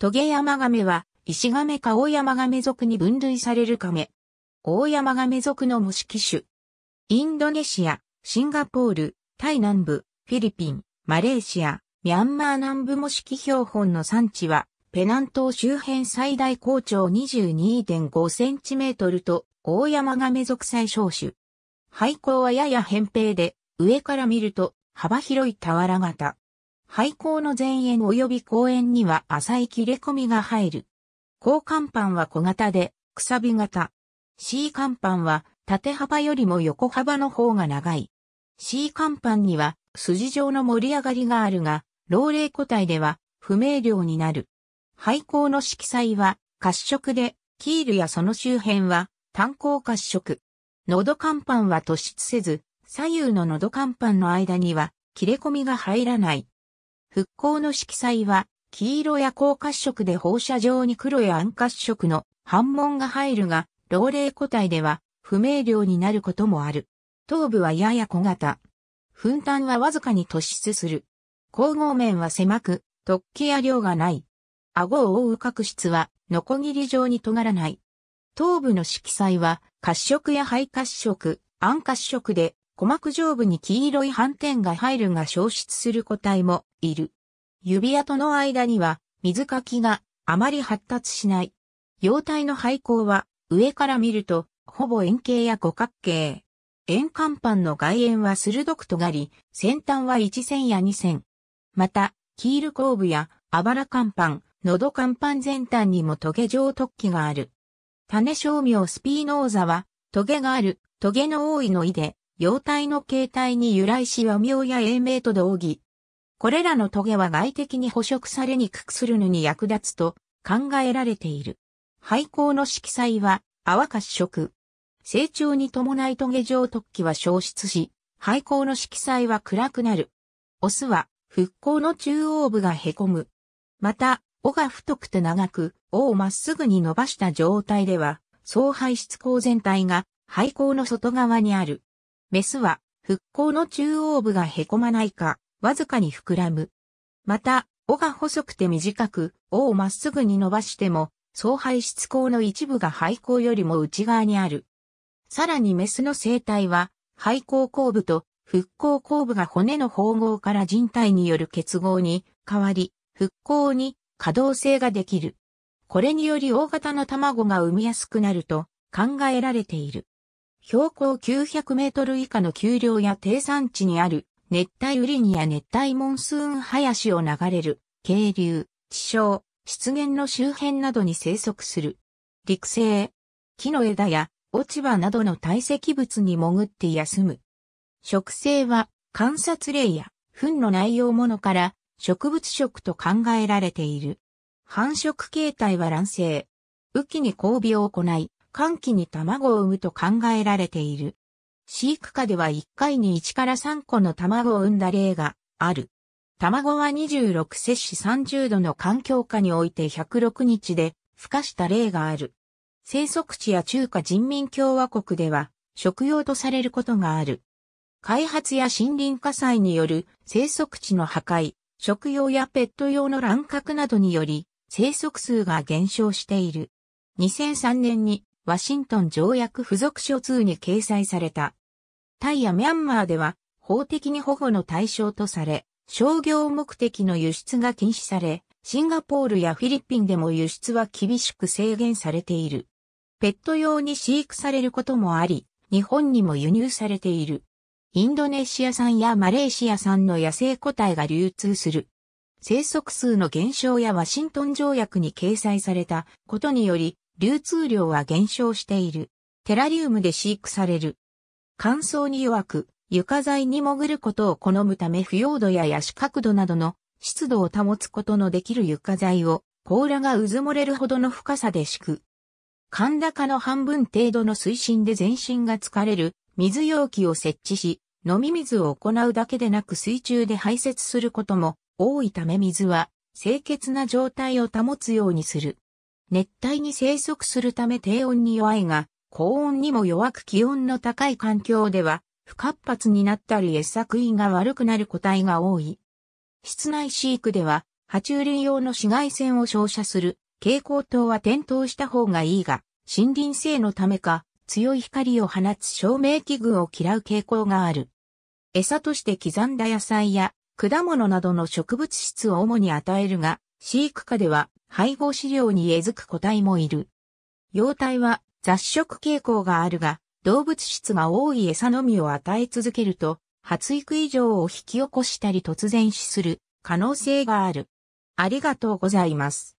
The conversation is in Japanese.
トゲヤマガメは、石ガメかオオヤマガメ属に分類されるカメ。オオヤマガメ属の模式種。インドネシア、シンガポール、タイ南部、フィリピン、マレーシア、ミャンマー南部模式標本の産地は、ペナン島周辺最大高長2 2 5トルと、オオヤマガメ属最小種。廃校はやや扁平で、上から見ると、幅広い俵型。廃校の前縁及び公園には浅い切れ込みが入る。高甲板は小型で、くさび型。C 甲板は縦幅よりも横幅の方が長い。C 甲板には筋状の盛り上がりがあるが、老齢個体では不明瞭になる。廃校の色彩は褐色で、キールやその周辺は炭鉱褐色。喉甲板は突出せず、左右の喉甲板の間には切れ込みが入らない。復興の色彩は、黄色や高褐色で放射状に黒や暗褐色の反紋が入るが、老齢個体では不明瞭になることもある。頭部はやや小型。粉炭はわずかに突出する。光合面は狭く、突起や量がない。顎を覆う角質は、ノコギリ状に尖らない。頭部の色彩は、褐色や灰褐色、暗褐色で、鼓膜上部に黄色い斑点が入るが消失する個体もいる。指跡の間には水かきがあまり発達しない。様体の配光は上から見るとほぼ円形や五角形。円環板の外縁は鋭く尖り、先端は1線や2線。また、キール後部やあばら甲板、喉甲板全端にも棘状突起がある。種商名スピーノーザは、棘がある、棘の多いの意で、様体の形態に由来し和名や英名と同義。これらのトゲは外的に捕食されにくくするのに役立つと考えられている。廃校の色彩は泡褐色。成長に伴いトゲ状突起は消失し、廃校の色彩は暗くなる。オスは復興の中央部が凹む。また、尾が太くて長く、尾をまっすぐに伸ばした状態では、総排出口全体が廃校の外側にある。メスは、復興の中央部が凹まないか、わずかに膨らむ。また、尾が細くて短く、尾をまっすぐに伸ばしても、総排出口の一部が肺口よりも内側にある。さらにメスの生態は、肺口後部と復興後部が骨の縫合から人体による結合に変わり、復興に可動性ができる。これにより大型の卵が産みやすくなると考えられている。標高900メートル以下の丘陵や低山地にある熱帯雨林や熱帯モンスーン林を流れる、渓流、地上、湿原の周辺などに生息する。陸生、木の枝や落ち葉などの堆積物に潜って休む。植生は観察例や糞の内容ものから植物食と考えられている。繁殖形態は卵生。雨季に交尾を行い、寒季に卵を産むと考えられている。飼育下では1回に1から3個の卵を産んだ例がある。卵は26摂氏30度の環境下において106日で孵化した例がある。生息地や中華人民共和国では食用とされることがある。開発や森林火災による生息地の破壊、食用やペット用の乱獲などにより生息数が減少している。2003年にワシントン条約付属書2に掲載されたタイやミャンマーでは法的に保護の対象とされ、商業目的の輸出が禁止され、シンガポールやフィリピンでも輸出は厳しく制限されている。ペット用に飼育されることもあり、日本にも輸入されている。インドネシア産やマレーシア産の野生個体が流通する。生息数の減少やワシントン条約に掲載されたことにより、流通量は減少している。テラリウムで飼育される乾燥に弱く、床材に潜ることを好むため腐葉土やヤシ角度などの湿度を保つことのできる床材を甲羅がうずもれるほどの深さで敷く。寒高の半分程度の水深で全身が疲れる水容器を設置し、飲み水を行うだけでなく水中で排泄することも多いため水は清潔な状態を保つようにする。熱帯に生息するため低温に弱いが、高温にも弱く気温の高い環境では、不活発になったり餌食いが悪くなる個体が多い。室内飼育では、爬虫類用の紫外線を照射する蛍光灯は点灯した方がいいが、森林性のためか、強い光を放つ照明器具を嫌う傾向がある。餌として刻んだ野菜や果物などの植物質を主に与えるが、飼育下では配合飼料に餌付く個体もいる。幼体は雑食傾向があるが、動物質が多い餌のみを与え続けると、発育異常を引き起こしたり突然死する可能性がある。ありがとうございます。